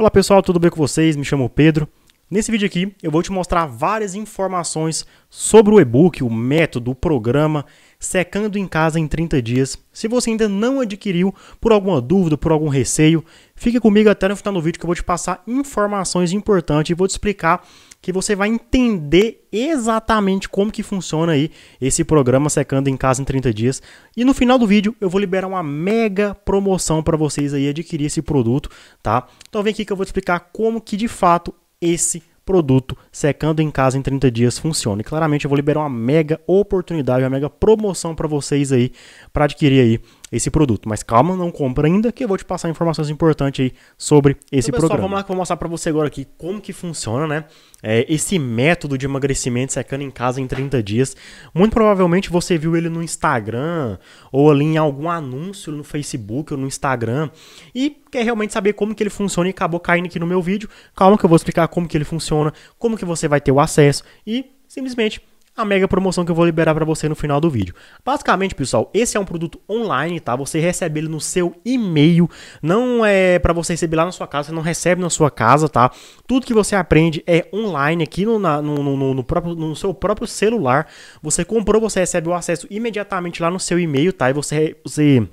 Olá pessoal, tudo bem com vocês? Me chamo Pedro. Nesse vídeo aqui eu vou te mostrar várias informações sobre o e-book, o método, o programa Secando em Casa em 30 Dias. Se você ainda não adquiriu, por alguma dúvida, por algum receio, fique comigo até no final do vídeo que eu vou te passar informações importantes e vou te explicar que você vai entender exatamente como que funciona aí esse programa Secando em Casa em 30 dias. E no final do vídeo eu vou liberar uma mega promoção para vocês aí adquirir esse produto, tá? Então vem aqui que eu vou te explicar como que de fato esse produto secando em casa em 30 dias funciona. E claramente eu vou liberar uma mega oportunidade, uma mega promoção para vocês aí, para adquirir aí esse produto. Mas calma, não compra ainda, que eu vou te passar informações importantes aí sobre esse então, pessoal, programa. vamos lá que eu vou mostrar para você agora aqui como que funciona, né? É, esse método de emagrecimento secando em casa em 30 dias. Muito provavelmente você viu ele no Instagram ou ali em algum anúncio no Facebook ou no Instagram e quer realmente saber como que ele funciona e acabou caindo aqui no meu vídeo. Calma que eu vou explicar como que ele funciona, como que você vai ter o acesso e simplesmente a mega promoção que eu vou liberar para você no final do vídeo. Basicamente, pessoal, esse é um produto online, tá? Você recebe ele no seu e-mail, não é para você receber lá na sua casa, você não recebe na sua casa, tá? Tudo que você aprende é online aqui no, na, no, no, no, próprio, no seu próprio celular. Você comprou, você recebe o acesso imediatamente lá no seu e-mail, tá? E você, você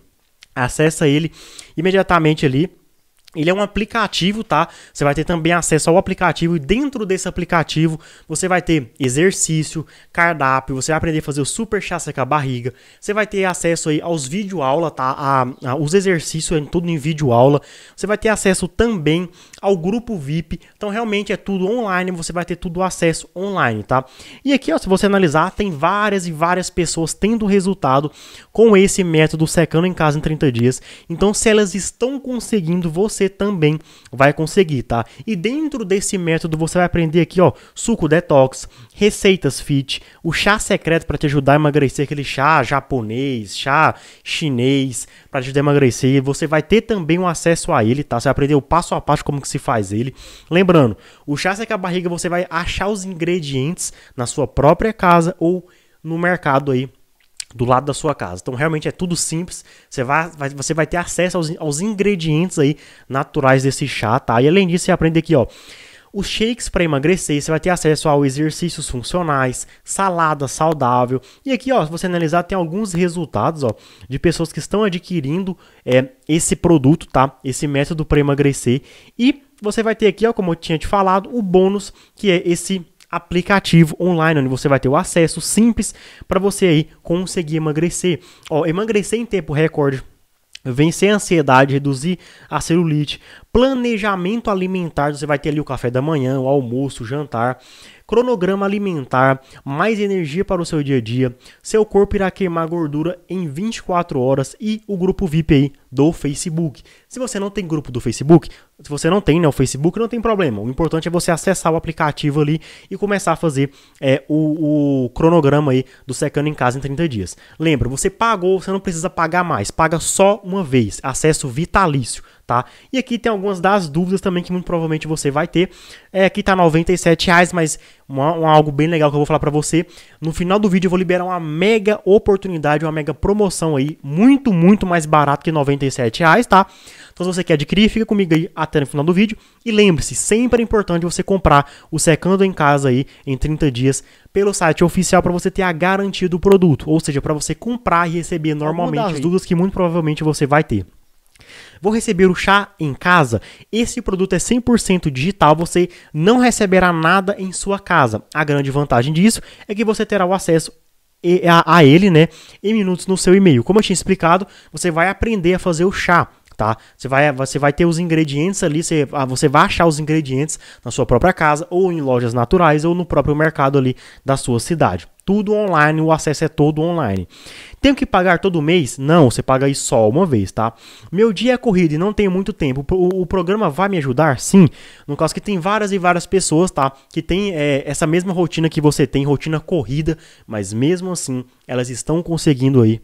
acessa ele imediatamente ali ele é um aplicativo, tá? Você vai ter também acesso ao aplicativo e dentro desse aplicativo você vai ter exercício, cardápio, você vai aprender a fazer o super chassi com a barriga, você vai ter acesso aí aos vídeo aula, tá? A, a, os exercícios é tudo em vídeo aula. Você vai ter acesso também ao grupo VIP. Então realmente é tudo online, você vai ter tudo acesso online, tá? E aqui, ó, se você analisar, tem várias e várias pessoas tendo resultado com esse método secando em casa em 30 dias. Então se elas estão conseguindo, você você também vai conseguir, tá? E dentro desse método você vai aprender aqui, ó, suco detox, receitas fit, o chá secreto para te ajudar a emagrecer, aquele chá japonês, chá chinês para te ajudar a emagrecer. Você vai ter também um acesso a ele, tá? Você vai aprender o passo a passo como que se faz ele. Lembrando, o chá seca a barriga você vai achar os ingredientes na sua própria casa ou no mercado aí do lado da sua casa. Então realmente é tudo simples. Você vai, vai você vai ter acesso aos, aos, ingredientes aí naturais desse chá, tá? E além disso, você aprende aqui, ó. Os shakes para emagrecer, você vai ter acesso ao exercícios funcionais, salada saudável. E aqui, ó, se você analisar, tem alguns resultados, ó, de pessoas que estão adquirindo é, esse produto, tá? Esse método para emagrecer. E você vai ter aqui, ó, como eu tinha te falado, o bônus, que é esse aplicativo online, onde você vai ter o acesso simples para você aí conseguir emagrecer. Ó, emagrecer em tempo recorde vencer a ansiedade, reduzir a celulite, planejamento alimentar, você vai ter ali o café da manhã, o almoço, o jantar, cronograma alimentar, mais energia para o seu dia a dia. Seu corpo irá queimar gordura em 24 horas e o grupo VIP aí do Facebook. Se você não tem grupo do Facebook, se você não tem né, o Facebook, não tem problema. O importante é você acessar o aplicativo ali e começar a fazer é, o, o, cronograma aí do Secando em Casa em 30 dias. Lembra, você pagou, você não precisa pagar mais, paga só uma vez. Acesso vitalício tá? E aqui tem algumas das dúvidas também que muito provavelmente você vai ter. É, aqui tá R$ reais mas uma, uma, algo bem legal que eu vou falar para você. No final do vídeo eu vou liberar uma mega oportunidade, uma mega promoção aí, muito, muito mais barato que R$ reais tá? Então se você quer adquirir, fica comigo aí até no final do vídeo. E lembre-se, sempre é importante você comprar o Secando em Casa aí em 30 dias pelo site oficial para você ter a garantia do produto, ou seja, para você comprar e receber normalmente as dúvidas que muito provavelmente você vai ter. Vou receber o chá em casa? Esse produto é 100% digital, você não receberá nada em sua casa. A grande vantagem disso é que você terá o acesso a, ele, né, em minutos no seu e-mail. Como eu tinha explicado, você vai aprender a fazer o chá tá? Você vai, você vai ter os ingredientes ali, você, ah, você vai achar os ingredientes na sua própria casa, ou em lojas naturais, ou no próprio mercado ali da sua cidade. Tudo online, o acesso é todo online. Tenho que pagar todo mês? Não, você paga aí só uma vez, tá? Meu dia é corrido e não tenho muito tempo. O, o programa vai me ajudar? Sim. No caso que tem várias e várias pessoas, tá? Que tem é, essa mesma rotina que você tem, rotina corrida, mas mesmo assim elas estão conseguindo aí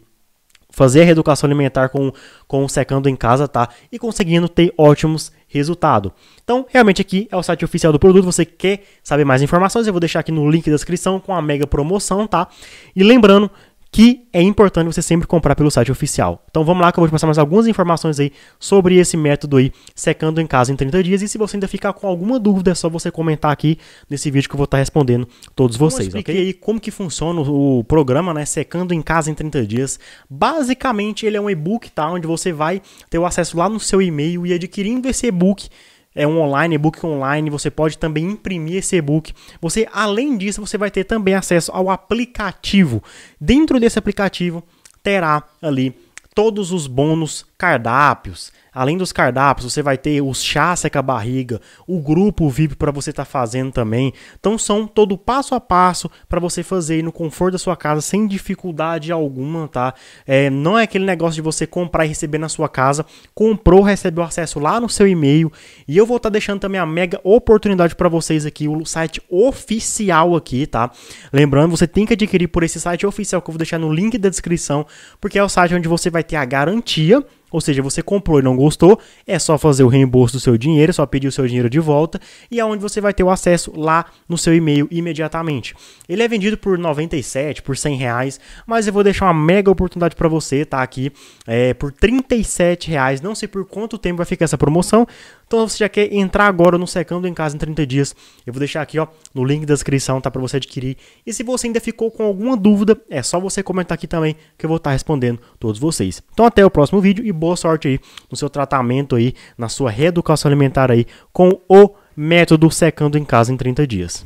fazer a reeducação alimentar com, com secando em casa, tá? E conseguindo ter ótimos resultados. Então, realmente aqui é o site oficial do produto. Você quer saber mais informações? Eu vou deixar aqui no link da descrição com a mega promoção, tá? E lembrando que é importante você sempre comprar pelo site oficial. Então vamos lá que eu vou te passar mais algumas informações aí sobre esse método aí, secando em casa em 30 dias. E se você ainda ficar com alguma dúvida, é só você comentar aqui nesse vídeo que eu vou estar respondendo todos vocês, ok? aí como que funciona o programa, né, secando em casa em 30 dias. Basicamente ele é um e-book, tá, onde você vai ter o acesso lá no seu e-mail e adquirindo esse e-book é um online, e-book online, você pode também imprimir esse e-book. Você, além disso, você vai ter também acesso ao aplicativo. Dentro desse aplicativo terá ali todos os bônus cardápios, Além dos cardápios, você vai ter os chá seca a barriga, o grupo VIP para você estar tá fazendo também. Então são todo passo a passo para você fazer aí no conforto da sua casa sem dificuldade alguma, tá? É, não é aquele negócio de você comprar e receber na sua casa, comprou, recebeu acesso lá no seu e-mail. E eu vou estar tá deixando também a mega oportunidade para vocês aqui, o site oficial aqui, tá? Lembrando, você tem que adquirir por esse site oficial que eu vou deixar no link da descrição, porque é o site onde você vai ter a garantia ou seja, você comprou e não gostou, é só fazer o reembolso do seu dinheiro, é só pedir o seu dinheiro de volta e aonde é onde você vai ter o acesso lá no seu e-mail imediatamente. Ele é vendido por 97, por 100 reais, mas eu vou deixar uma mega oportunidade para você, tá aqui, é, por 37 reais. Não sei por quanto tempo vai ficar essa promoção, então se você já quer entrar agora no Secando em Casa em 30 dias, eu vou deixar aqui ó, no link da descrição, tá? Para você adquirir. E se você ainda ficou com alguma dúvida, é só você comentar aqui também que eu vou estar tá respondendo todos vocês. Então até o próximo vídeo e boa sorte aí no seu tratamento aí, na sua reeducação alimentar aí com o método Secando em Casa em 30 dias.